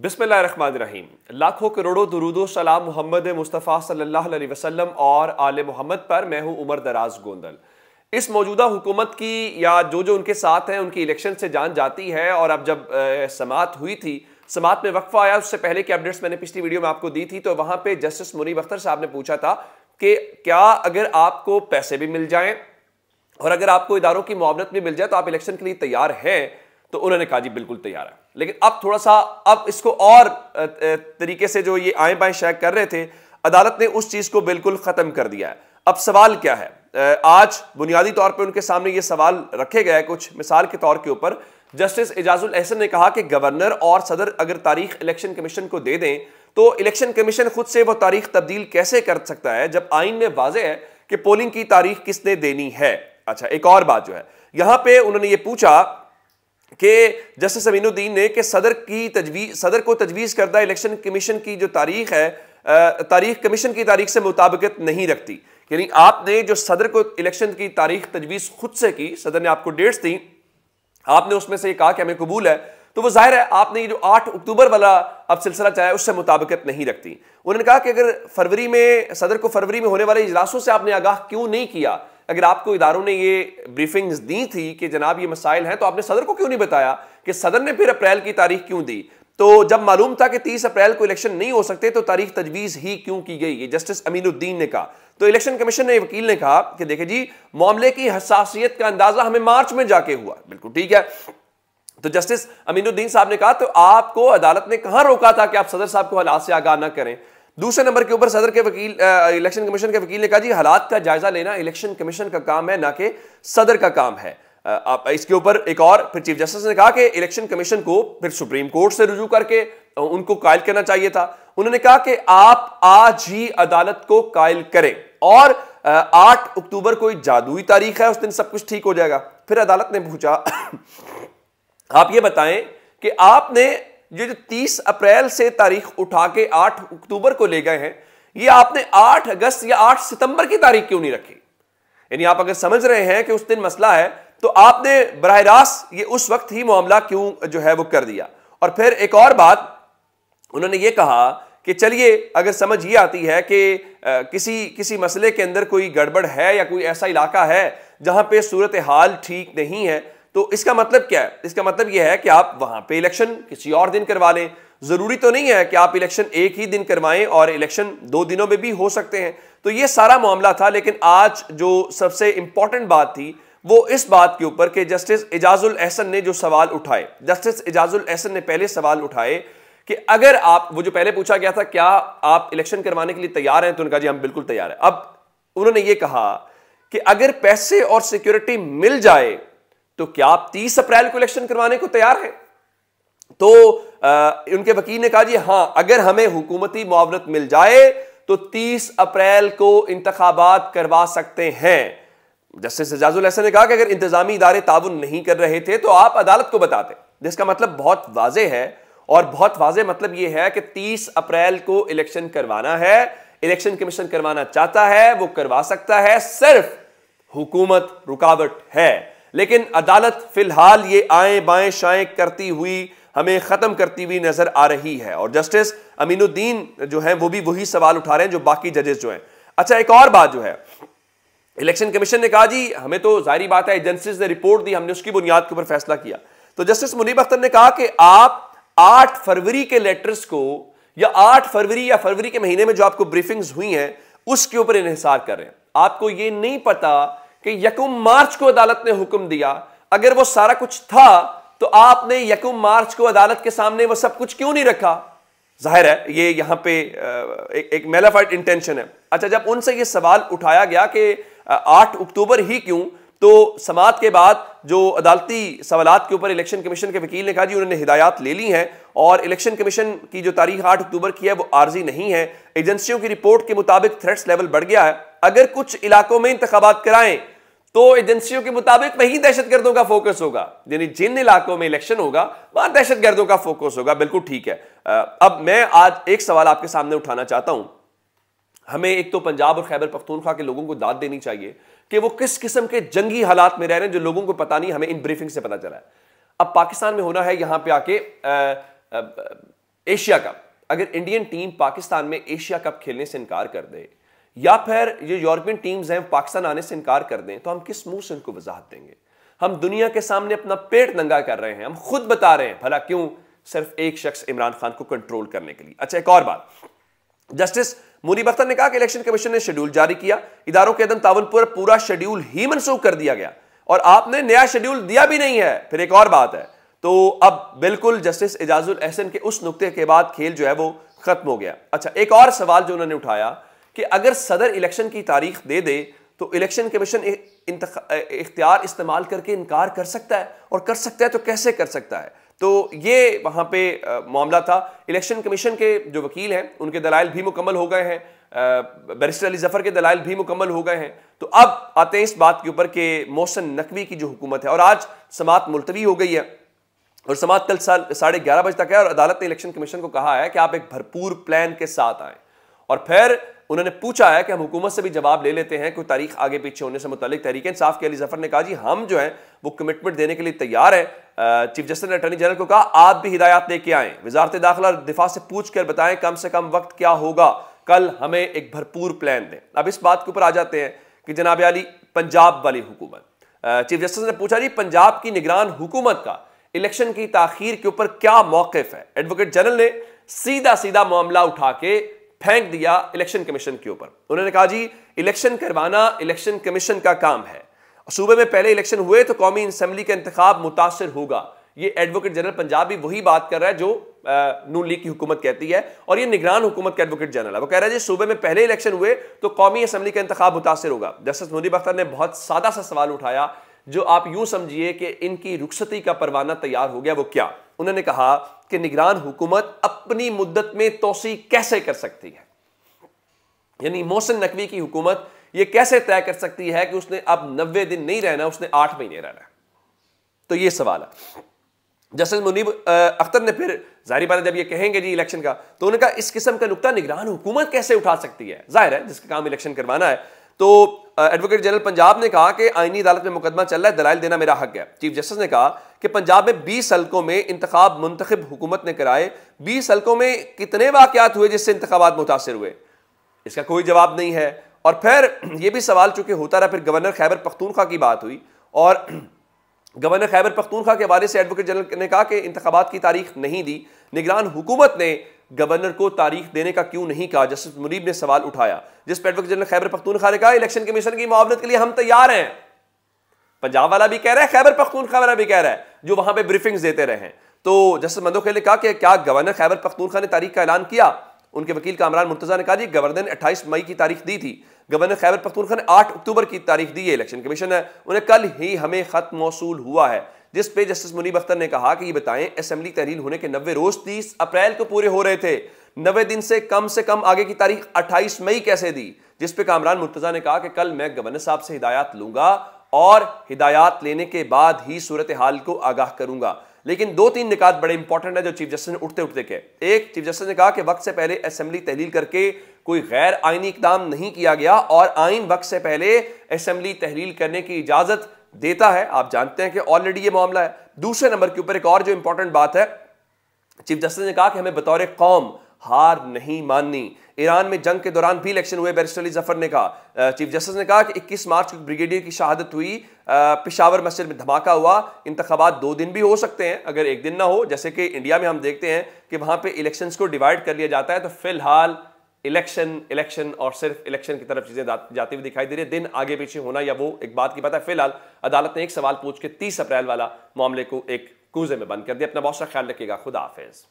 बिसमीम लाखों करोड़ों दरूदो सलाम मोहम्मद मुस्तफ़ा सल्लल्लाहु अलैहि वसल्लम और आल मोहम्मद पर मैं हूँ उमर दराज गोंदल इस मौजूदा हुकूमत की या जो जो उनके साथ हैं उनकी इलेक्शन से जान जाती है और अब जब समात हुई थी समात में वक्फा आया उससे पहले की अपडेट्स मैंने पिछली वीडियो में आपको दी थी तो वहाँ पर जस्टिस मुनीब अख्तर साहब ने पूछा था कि क्या अगर आपको पैसे भी मिल जाएँ और अगर आपको इदारों की मामलत भी मिल जाए तो आप इलेक्शन के लिए तैयार हैं तो उन्होंने कहा जी बिल्कुल तैयार है लेकिन अब थोड़ा सा अब इसको और तरीके से जो ये आए बाएं शेक कर रहे थे अदालत ने उस चीज को बिल्कुल खत्म कर दिया है अब सवाल क्या है आज बुनियादी तौर पर उनके सामने ये सवाल रखे गए कुछ मिसाल के तौर के ऊपर जस्टिस एजाजुल एहसन ने कहा कि गवर्नर और सदर अगर तारीख इलेक्शन कमीशन को दे दें तो इलेक्शन कमीशन खुद से वह तारीख तब्दील कैसे कर सकता है जब आइन में वाजे है कि पोलिंग की तारीख किसने देनी है अच्छा एक और बात जो है यहां पे उन्होंने ये पूछा कि जस्टिस अमीनुद्दीन ने कि सदर की तजवीज़ सदर को तजवीज़ करदा इलेक्शन कमीशन की जो तारीख है तारीख कमीशन की तारीख से मुताबिकत नहीं रखती यानी आपने जो सदर को इलेक्शन की तारीख तजवीज़ खुद से की सदर ने आपको डेट्स दी आपने उसमें से कहा कि हमें कबूल है तो वो जाहिर है आपने ये जो आठ अक्टूबर वाला अब सिलसिला चाहे उससे मुताबिकत नहीं रखती उन्होंने कहा कि अगर फरवरी में सदर को फरवरी में होने वाले इजलासों से आपने आगाह क्यों नहीं किया अगर आपको इदारों ने ये ब्रीफिंग्स दी थी कि जनाब ये मसाइल हैं तो आपने सदर को क्यों नहीं बताया कि सदर ने फिर अप्रैल की तारीख क्यों दी तो जब मालूम था कि 30 अप्रैल को इलेक्शन नहीं हो सकते तो तारीख तजवीज़ ही क्यों की गई है जस्टिस अमीनुद्दीन ने कहा तो इलेक्शन कमीशन ने वकील ने कहा कि देखे जी मामले की हसासियत का अंदाजा हमें मार्च में जाके हुआ बिल्कुल ठीक है तो जस्टिस अमीनुद्दीन साहब ने कहा तो आपको अदालत ने कहां रोका था कि आप सदर साहब को हालात से आगाह ना करें दूसरे नंबर के ऊपर सदर के वकील इलेक्शन कमीशन के वकील ने कहा जी हालात का जायजा लेना इलेक्शन कमीशन का काम है ना कि सदर का काम है आप इसके ऊपर एक और फिर चीफ जस्टिस ने कहा कि इलेक्शन कमीशन को फिर सुप्रीम कोर्ट से रुजू करके उनको कायल करना चाहिए था उन्होंने कहा कि आप आज ही अदालत को कायल करें और आठ अक्टूबर कोई जादुई तारीख है उस दिन सब कुछ ठीक हो जाएगा फिर अदालत ने पूछा आप ये बताएं कि आपने ये जो 30 अप्रैल से तारीख उठा के 8 अक्टूबर को ले गए हैं ये आपने 8 अगस्त या 8 सितंबर की तारीख क्यों नहीं रखी यानी आप अगर समझ रहे हैं कि उस दिन मसला है तो आपने बरह रास्त ये उस वक्त ही मामला क्यों जो है वो कर दिया और फिर एक और बात उन्होंने ये कहा कि चलिए अगर समझ ये आती है कि आ, किसी किसी मसले के अंदर कोई गड़बड़ है या कोई ऐसा इलाका है जहां पे सूरत हाल ठीक नहीं है तो इसका मतलब क्या है इसका मतलब यह है कि आप वहां पे इलेक्शन किसी और दिन करवा लें जरूरी तो नहीं है कि आप इलेक्शन एक ही दिन करवाएं और इलेक्शन दो दिनों में भी हो सकते हैं तो यह सारा मामला था लेकिन आज जो सबसे इंपॉर्टेंट बात थी वो इस बात के ऊपर कि जस्टिस एजाजुल एहसन ने जो सवाल उठाए जस्टिस एजाजुल एहसन ने पहले सवाल उठाए कि अगर आप वो जो पहले पूछा गया था क्या आप इलेक्शन करवाने के लिए तैयार हैं तो उनका जी हम बिल्कुल तैयार हैं अब उन्होंने ये कहा कि अगर पैसे और सिक्योरिटी मिल जाए तो क्या आप 30 अप्रैल को इलेक्शन करवाने को तैयार हैं तो आ, उनके वकील ने कहा जी हां अगर हमें हुकूमती मुआवरत मिल जाए तो 30 अप्रैल को इंतबात करवा सकते हैं जस्टिस एजाजुल हसन ने कहा कि अगर इंतजामी इदारे ताउन नहीं कर रहे थे तो आप अदालत को बताते जिसका मतलब बहुत वाजे है और बहुत वाजे मतलब यह है कि 30 अप्रैल को इलेक्शन करवाना है इलेक्शन कमीशन करवाना चाहता है वो करवा सकता है सिर्फ हुकूमत रुकावट है लेकिन अदालत फिलहाल ये आए बाएं शाएं करती हुई हमें ख़त्म करती हुई नज़र आ रही है और जस्टिस अमीनुद्दीन जो है वो भी वही सवाल उठा रहे हैं जो बाकी जजेस जो हैं अच्छा एक और बात जो है इलेक्शन कमीशन ने कहा जी हमें तो जारी बात है एजेंसीज ने रिपोर्ट दी हमने उसकी बुनियाद के ऊपर फैसला किया तो जस्टिस मुनीब अख्तर ने कहा कि आप आठ फरवरी के लेटर्स को या आठ फरवरी या फरवरी के महीने में जो आपको ब्रीफिंग्स हुई हैं उसके ऊपर इन्हसार कर रहे हैं आपको ये नहीं पता कि यकुम मार्च को अदालत ने हुक्म दिया अगर वो सारा कुछ था तो आपने यकुम मार्च को अदालत के सामने वो सब कुछ क्यों नहीं रखा जाहिर है ये यहां पे एक, एक मेलाफाइड इंटेंशन है अच्छा जब उनसे ये सवाल उठाया गया कि आठ अक्टूबर ही क्यों तो समात के बाद जो अदालती सवाल के ऊपर इलेक्शन कमीशन के वकील ने कहा जी उन्होंने हिदायत ले ली हैं और इलेक्शन कमीशन की जो तारीख आठ अक्टूबर की है वो आर्जी नहीं है एजेंसियों की रिपोर्ट के मुताबिक थ्रेट्स लेवल बढ़ गया है अगर कुछ इलाकों में इंतबात कराएं तो एजेंसियों के मुताबिक वहीं दहशतगर्दों का फोकस होगा यानी जिन इलाकों में इलेक्शन होगा वहां दहशतगर्दों का फोकस होगा बिल्कुल ठीक है अब मैं आज एक सवाल आपके सामने उठाना चाहता हूं हमें एक तो पंजाब और खैबर पख्तूनख्वा के लोगों को दाद देनी चाहिए कि वो किस किस्म के जंगी हालात में रह रहे हैं जो लोगों को पता नहीं हमें इन ब्रीफिंग से पता चला है अब पाकिस्तान में होना है यहां पे आके आ, आ, आ, एशिया कप अगर इंडियन टीम पाकिस्तान में एशिया कप खेलने से इनकार कर दे या फिर ये यूरोपियन टीम्स हैं पाकिस्तान आने से इनकार कर दें तो हम किस मुंह से उनको वजाहत देंगे हम दुनिया के सामने अपना पेट नंगा कर रहे हैं हम खुद बता रहे हैं भला क्यों सिर्फ एक शख्स इमरान खान को कंट्रोल करने के लिए अच्छा एक और बात जस्टिस मुनीब अख्तर ने कहा कि इलेक्शन कमीशन ने शेड्यूल जारी किया इदारों के अदम तावन पर पूरा शेड्यूल ही मनसूख कर दिया गया और आपने नया शेड्यूल दिया भी नहीं है फिर एक और बात है तो अब बिल्कुल जस्टिस एजाजुल एहसन के उस नुकते के बाद खेल जो है वो खत्म हो गया अच्छा एक और सवाल जो उन्होंने उठाया कि अगर सदर इलेक्शन की तारीख दे दे तो इलेक्शन कमीशन इख्तियार इस्तेमाल करके इनकार कर सकता है और कर सकता है तो कैसे कर सकता है तो ये वहाँ पे मामला था इलेक्शन कमीशन के जो वकील हैं उनके दलाइल भी मुकम्मल हो गए हैं बैरिस्टर अली जफर के दलाइल भी मुकम्मल हो गए हैं तो अब आते हैं इस बात के ऊपर कि मोहसन नकवी की जो हुकूमत है और आज समात मुलतवी हो गई है और समात कल साढ़े ग्यारह बजे तक है और अदालत ने इलेक्शन कमीशन को कहा है कि आप एक भरपूर प्लान के साथ आएँ और फिर उन्होंने पूछा है कि हम हुकूमत से भी जवाब ले लेते हैं कोई तारीख आगे पीछे होने से मुतल तहरीक इंसाफ के अली जफर ने कहा जी हम जो है वो कमिटमेंट देने के लिए तैयार है चीफ जस्टिस ने अटर्नी जनरल को कहा आप भी हिदायत लेके आए वजारत दाखिला दिफा से पूछ कर बताएं कम से कम वक्त क्या होगा कल हमें एक भरपूर प्लान दें अब इस बात के ऊपर आ जाते हैं कि जनाब अली पंजाब वाली हुकूमत चीफ जस्टिस ने पूछा जी पंजाब की निगरान हुकूमत का इलेक्शन की ताखीर के ऊपर क्या मौकफ है एडवोकेट जनरल ने सीधा सीधा मामला उठा के फेंक दिया इलेक्शन कमीशन के ऊपर उन्होंने कहा जी इलेक्शन करवाना इलेक्शन कमीशन का काम है सूबे में पहले इलेक्शन हुए तो कौमी असम्बली का इंतजाम मुतासर होगा ये एडवोकेट जनरल पंजाब भी वही बात कर रहा है जो नून लीग की हुकूमत कहती है और ये निगरान हुकूमत का एडवोकेट जनरल है वो कह रहा है जी सूबे में पहले इलेक्शन हुए तो कौमी असम्बली का इंतजाम मुतासर होगा जस्टिस मोदी अख्तर ने बहुत सादा सा सवाल उठाया जो आप यूं समझिए कि इनकी रुखसती का परवाना तैयार हो गया वो क्या उन्होंने कहा कि निगरान हुकूमत अपनी मुद्दत में तोसी कैसे कर सकती है यानी मोहसिन नकवी की हुकूमत यह कैसे तय कर सकती है कि उसने अब नब्बे दिन नहीं रहना उसने आठ महीने रहना तो यह सवाल है जस्टिस मुनीब अख्तर ने फिर जारी बात जब ये कहेंगे जी इलेक्शन का तो उन्होंने कहा इस किस्म का नुकता निगरान हुकूमत कैसे उठा सकती है जाहिर है जिसका काम इलेक्शन करवाना है तो एडवोकेट जनरल पंजाब ने कहा कि आईनी अदालत में मुकदमा चल रहा है दलाइल देना मेरा हक है चीफ जस्टिस ने कहा कि पंजाब में बीस हल्कों में इंतखब मुंतखब हुकूमत ने कराए बीस हल्कों में कितने वाक़ात हुए जिससे इंतबात मुतासर हुए इसका कोई जवाब नहीं है और फिर ये भी सवाल चूँकि होता रहा फिर गवर्नर खैबर पख्तूनखा की बात हुई और गवर्नर खैबर पख्तूनखा के हवाले से एडवोकेट जनरल ने कहा कि इंतबात की तारीख नहीं दी निगरान हुकूमत ने गवर्नर को तारीख देने का क्यों नहीं कहा जस्टिस मुनीब ने सवाल उठाया जिस पर एडवोकेट जनरल खैबर पख्तूनखा ने कहा इलेक्शन कमीशन की मुआवनत के लिए हम तैयार हैं पंजाब वाला भी कह रहा है खैबर पख्तूनखा वाला भी कह रहा है जो वहां पर ब्रीफिंग देते रहे तो जस्टिस मंदो मंदोखेल ने कहा कि क्या गवर्नर खैबर पख्तूनखा ने तारीख का ऐलान किया उनके वकील कामरान मुर्तजा ने कहा गवर्नर ने अट्ठाईस मई की तारीख दी थी गवर्नर खैबर पख्तूनखा ने आठ अक्टूबर की तारीख दी है इलेक्शन कमीशन ने उन्हें कल ही हमें खत मौसू हुआ है जिस पे जस्टिस मुनीब अख्तर ने कहा कि ये बताएं असेंबली तहरील होने के नब्बे रोज तीस अप्रैल को पूरे हो रहे थे नब्बे दिन से कम से कम आगे की तारीख अट्ठाईस मई कैसे दी जिस पे कामरान मुर्तजा ने कहा कि कल मैं गवर्नर साहब से हिदायत लूंगा और हिदायत लेने के बाद ही सूरत हाल को आगाह करूंगा लेकिन दो तीन निकात बड़े इंपॉर्टेंट है जो चीफ जस्टिस ने उठते उठते के एक चीफ जस्टिस ने कहा कि वक्त से पहले असेंबली तहलील करके कोई गैर आइनी इकदाम नहीं किया गया और आइन वक्त से पहले असेंबली तहलील करने की इजाजत देता है आप जानते हैं कि ऑलरेडी ये मामला है दूसरे नंबर के ऊपर एक और जो इंपॉर्टेंट बात है चीफ जस्टिस ने कहा कि हमें बतौर कौम हार नहीं माननी ईरान में जंग के दौरान भी इलेक्शन हुए बैरिस्टर अली जफर ने कहा चीफ जस्टिस ने कहा कि 21 मार्च को ब्रिगेडियर की शहादत हुई पिशावर मस्जिद में धमाका हुआ इंतबात दो दिन भी हो सकते हैं अगर एक दिन ना हो जैसे कि इंडिया में हम देखते हैं कि वहां पर इलेक्शन को डिवाइड कर लिया जाता है तो फिलहाल इलेक्शन इलेक्शन और सिर्फ इलेक्शन की तरफ चीजें जाती हुई दिखाई दे रही है दिन आगे पीछे होना या वो एक बात की बात है फिलहाल अदालत ने एक सवाल पूछ के तीस अप्रैल वाला मामले को एक कूजे में बंद कर दिया अपना बहुत सा ख्याल रखिएगा खुदा हाफिज़